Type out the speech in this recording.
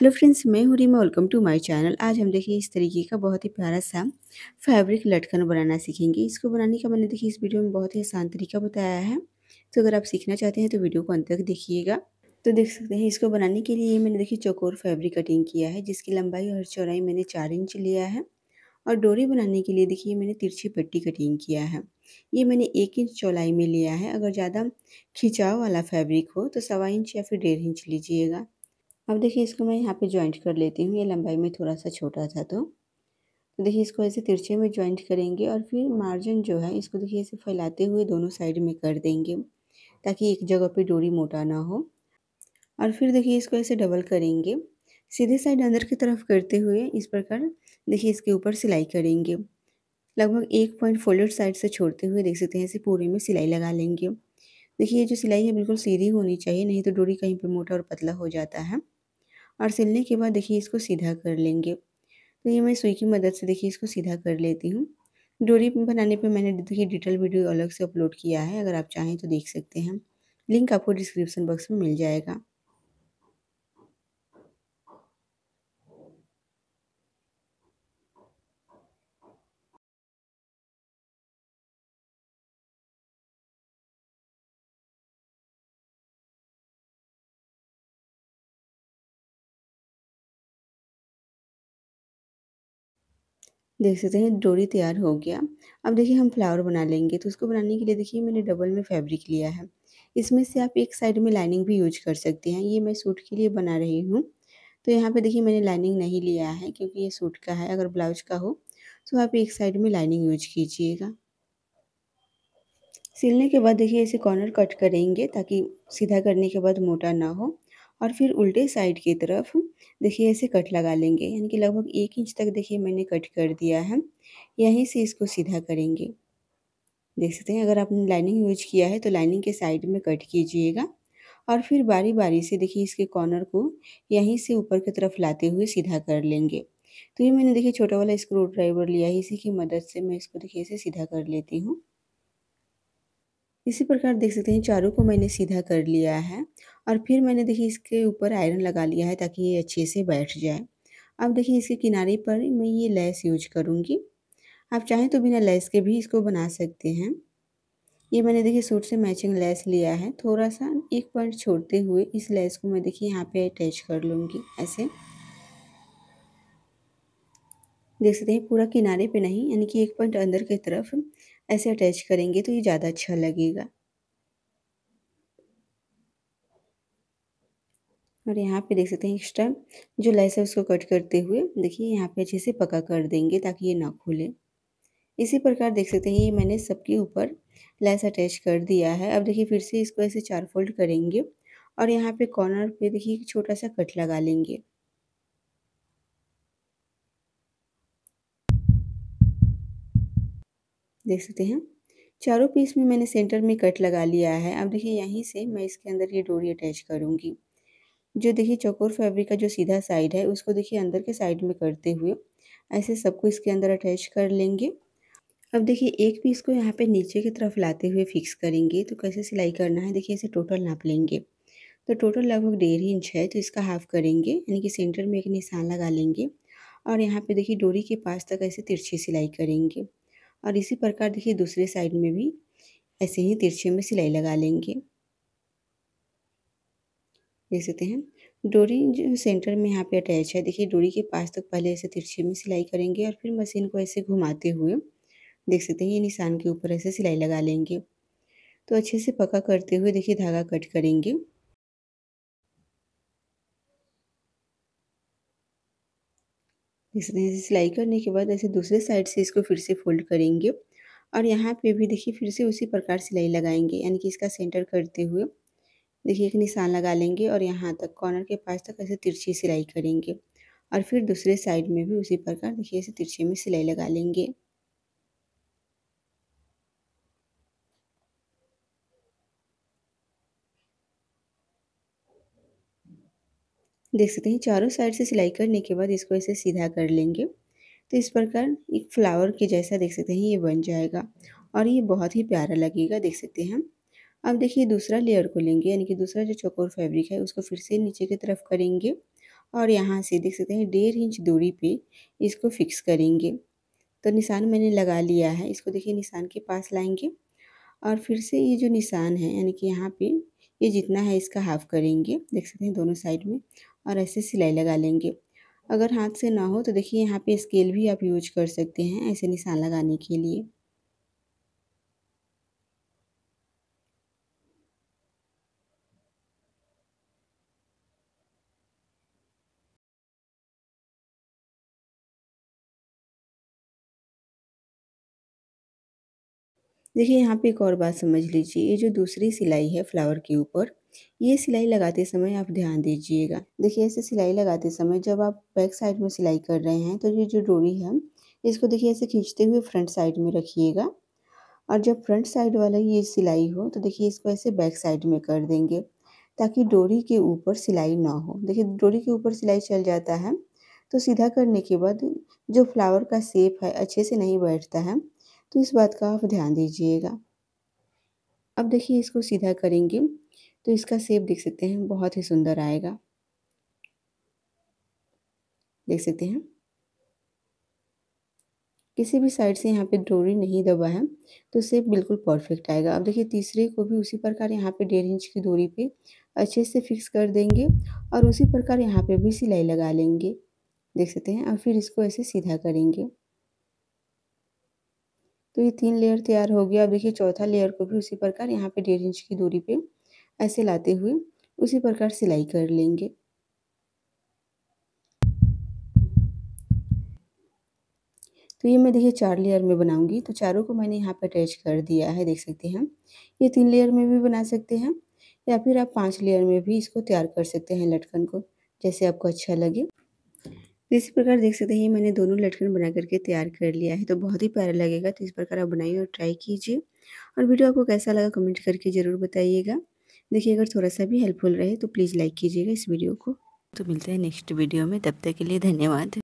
hello friends मैं हूँ Reema welcome to my channel आज हम देखिए इस तरीके का बहुत ही प्यारा सा फैब्रिक लटकन बनाना सीखेंगे इसको बनाने का मैंने देखिए इस वीडियो में बहुत ही आसान तरीका बताया है तो अगर आप सीखना चाहते हैं तो वीडियो को अंत तक देखिएगा तो देख सकते हैं इसको बनाने के लिए मैंने देखिए चौकोर फैब्रिक कटिंग किया है जिसकी लंबाई और चौड़ाई मैंने चार इंच लिया है और डोरी बनाने के लिए देखिए मैंने तिरछी पट्टी कटिंग किया है ये मैंने एक इंच चौड़ाई में लिया है अगर ज़्यादा खिंचाव वाला फैब्रिक हो तो सवा इंच या फिर डेढ़ इंच लीजिएगा अब देखिए इसको मैं यहाँ पे ज्वाइंट कर लेती हूँ ये लंबाई में थोड़ा सा छोटा था तो तो देखिए इसको ऐसे तिरछे में ज्वाइंट करेंगे और फिर मार्जिन जो है इसको देखिए ऐसे फैलाते हुए दोनों साइड में कर देंगे ताकि एक जगह पे डोरी मोटा ना हो और फिर देखिए इसको ऐसे डबल करेंगे सीधे साइड अंदर की तरफ करते हुए इस प्रकार देखिए इसके ऊपर सिलाई करेंगे लगभग एक पॉइंट फोल्डेड साइड से छोड़ते हुए देख सकते हैं ऐसे पूरे में सिलाई लगा लेंगे देखिए ये जो सिलाई है बिल्कुल सीधी होनी चाहिए नहीं तो डोरी कहीं पे मोटा और पतला हो जाता है और सिलने के बाद देखिए इसको सीधा कर लेंगे तो ये मैं सुई की मदद से देखिए इसको सीधा कर लेती हूँ डोरी बनाने पे मैंने देखिए डिटेल वीडियो अलग से अपलोड किया है अगर आप चाहें तो देख सकते हैं लिंक आपको डिस्क्रिप्शन बॉक्स में मिल जाएगा देख सकते हैं डोरी तैयार हो गया अब देखिए हम फ्लावर बना लेंगे तो उसको बनाने के लिए देखिए मैंने डबल में फैब्रिक लिया है इसमें से आप एक साइड में लाइनिंग भी यूज कर सकते हैं ये मैं सूट के लिए बना रही हूँ तो यहाँ पे देखिए मैंने लाइनिंग नहीं लिया है क्योंकि ये सूट का है अगर ब्लाउज का हो तो आप एक साइड में लाइनिंग यूज कीजिएगा सिलने के बाद देखिए इसे कॉर्नर कट करेंगे ताकि सीधा करने के बाद मोटा ना हो और फिर उल्टे साइड की तरफ देखिए ऐसे कट लगा लेंगे यानी कि लगभग एक इंच तक देखिए मैंने कट कर दिया है यहीं से इसको सीधा करेंगे देख सकते हैं अगर आपने लाइनिंग यूज किया है तो लाइनिंग के साइड में कट कीजिएगा और फिर बारी बारी से देखिए इसके कॉर्नर को यहीं से ऊपर की तरफ लाते हुए सीधा कर लेंगे तो ये मैंने देखिए छोटा वाला स्क्रू ड्राइवर लिया है इसी की मदद से मैं इसको देखिए इसे सीधा कर लेती हूँ इसी प्रकार देख सकते हैं चारों को मैंने सीधा कर लिया है और फिर मैंने देखिए इसके ऊपर आयरन लगा लिया है ताकि ये अच्छे से बैठ जाए अब देखिए इसके किनारे पर मैं ये लेस यूज करूँगी आप चाहें तो बिना लेस के भी इसको बना सकते हैं ये मैंने देखिए सूट से मैचिंग लेस लिया है थोड़ा सा एक पॉइंट छोड़ते हुए इस लेस को मैं देखिए यहाँ पे अटैच कर लूँगी ऐसे देख सकते हैं पूरा किनारे पे नहीं यानी कि एक पॉइंट अंदर की तरफ ऐसे अटैच करेंगे तो ये ज़्यादा अच्छा लगेगा और यहाँ पे देख सकते हैं एक्स्ट्रा जो लहस है उसको कट करते हुए देखिए यहाँ पे अच्छे से पका कर देंगे ताकि ये ना खुले इसी प्रकार देख सकते हैं ये मैंने सबके ऊपर लैस अटैच कर दिया है अब देखिए फिर से इसको ऐसे चार फोल्ड करेंगे और यहाँ पे कॉर्नर पे देखिए छोटा सा कट लगा लेंगे देख सकते हैं चारों पीस में मैंने सेंटर में कट लगा लिया है अब देखिए यहीं से मैं इसके अंदर ये डोरी अटैच करूँगी जो देखिए चौकोर फैब्रिक का जो सीधा साइड है उसको देखिए अंदर के साइड में करते हुए ऐसे सबको इसके अंदर अटैच कर लेंगे अब देखिए एक पीस को यहाँ पे नीचे की तरफ लाते हुए फिक्स करेंगे तो कैसे सिलाई करना है देखिए ऐसे टोटल नाप लेंगे तो टोटल लगभग डेढ़ इंच है तो इसका हाफ करेंगे यानी कि सेंटर में एक निशान लगा लेंगे और यहाँ पे देखिए डोरी के पास तक ऐसे तिरछी सिलाई करेंगे और इसी प्रकार देखिए दूसरे साइड में भी ऐसे ही तिरछे में सिलाई लगा लेंगे देख सकते हैं डोरी जो सेंटर में यहाँ पे अटैच है देखिए डोरी के पास तक पहले ऐसे तिरछे में सिलाई करेंगे और फिर मशीन को ऐसे घुमाते हुए देख सकते हैं ये निशान के ऊपर ऐसे सिलाई लगा लेंगे तो अच्छे से पका करते हुए देखिए धागा कट करेंगे देख सकते हैं सिलाई करने के बाद ऐसे दूसरे साइड से इसको फिर से फोल्ड करेंगे और यहाँ पे भी देखिए फिर से उसी प्रकार सिलाई लगाएंगे यानी कि इसका सेंटर करते हुए देखिए एक निशान लगा लेंगे और यहाँ तक कॉर्नर के पास तक ऐसे तिरछी सिलाई करेंगे और फिर दूसरे साइड में भी उसी प्रकार देखिए ऐसे तिरछे में सिलाई लगा लेंगे देख सकते हैं चारों साइड से सिलाई करने के बाद इसको ऐसे सीधा कर लेंगे तो इस प्रकार एक फ्लावर के जैसा देख सकते हैं ये बन जाएगा और ये बहुत ही प्यारा लगेगा देख सकते हैं अब देखिए दूसरा लेयर को लेंगे यानी कि दूसरा जो चौकोर फैब्रिक है उसको फिर से नीचे की तरफ करेंगे और यहाँ से देख सकते हैं डेढ़ इंच दूरी पे इसको फिक्स करेंगे तो निशान मैंने लगा लिया है इसको देखिए निशान के पास लाएंगे और फिर से ये जो निशान है यानी कि यहाँ पे ये जितना है इसका हाफ करेंगे देख सकते हैं दोनों साइड में और ऐसे सिलाई लगा लेंगे अगर हाथ से ना हो तो देखिए यहाँ पर स्केल भी आप यूज कर सकते हैं ऐसे निशान लगाने के लिए देखिए यहाँ पे एक और बात समझ लीजिए ये जो दूसरी सिलाई है फ्लावर के ऊपर ये सिलाई लगाते समय आप ध्यान दीजिएगा देखिए ऐसे सिलाई लगाते समय जब आप बैक साइड में सिलाई कर रहे हैं तो ये जो डोरी है इसको देखिए ऐसे खींचते हुए फ्रंट साइड में रखिएगा और जब फ्रंट साइड वाला ये सिलाई हो तो देखिए इसको ऐसे बैक साइड में कर देंगे ताकि डोरी के ऊपर सिलाई ना हो देखिए डोरी के ऊपर सिलाई चल जाता है तो सीधा करने के बाद जो फ्लावर का सेप है अच्छे से नहीं बैठता है तो इस बात का आप ध्यान दीजिएगा अब देखिए इसको सीधा करेंगे तो इसका सेप देख सकते हैं बहुत ही सुंदर आएगा देख सकते हैं किसी भी साइड से यहाँ पे डोरी नहीं दबा है तो सेप बिल्कुल परफेक्ट आएगा अब देखिए तीसरे को भी उसी प्रकार यहाँ पे डेढ़ इंच की दूरी पे अच्छे से फिक्स कर देंगे और उसी प्रकार यहाँ पे भी सिलाई लगा लेंगे देख सकते हैं और फिर इसको ऐसे सीधा करेंगे तो ये तीन लेयर तैयार हो गया अब देखिए चौथा लेयर को भी उसी प्रकार यहाँ पे डेढ़ इंच की दूरी पे ऐसे लाते हुए उसी प्रकार सिलाई कर लेंगे तो ये मैं देखिए चार लेयर में बनाऊंगी तो चारों को मैंने यहाँ पे अटैच कर दिया है देख सकते हैं ये तीन लेयर में भी बना सकते हैं या फिर आप पांच लेयर में भी इसको तैयार कर सकते हैं लटकन को जैसे आपको अच्छा लगे तो इसी प्रकार देख सकते हैं मैंने दोनों लटकन बना करके तैयार कर लिया है तो बहुत ही प्यारा लगेगा तो इस प्रकार आप बनाइए और ट्राई कीजिए और वीडियो आपको कैसा लगा कमेंट करके ज़रूर बताइएगा देखिए अगर थोड़ा सा भी हेल्पफुल रहे तो प्लीज़ लाइक कीजिएगा इस वीडियो को तो मिलते हैं नेक्स्ट वीडियो में तब तक के लिए धन्यवाद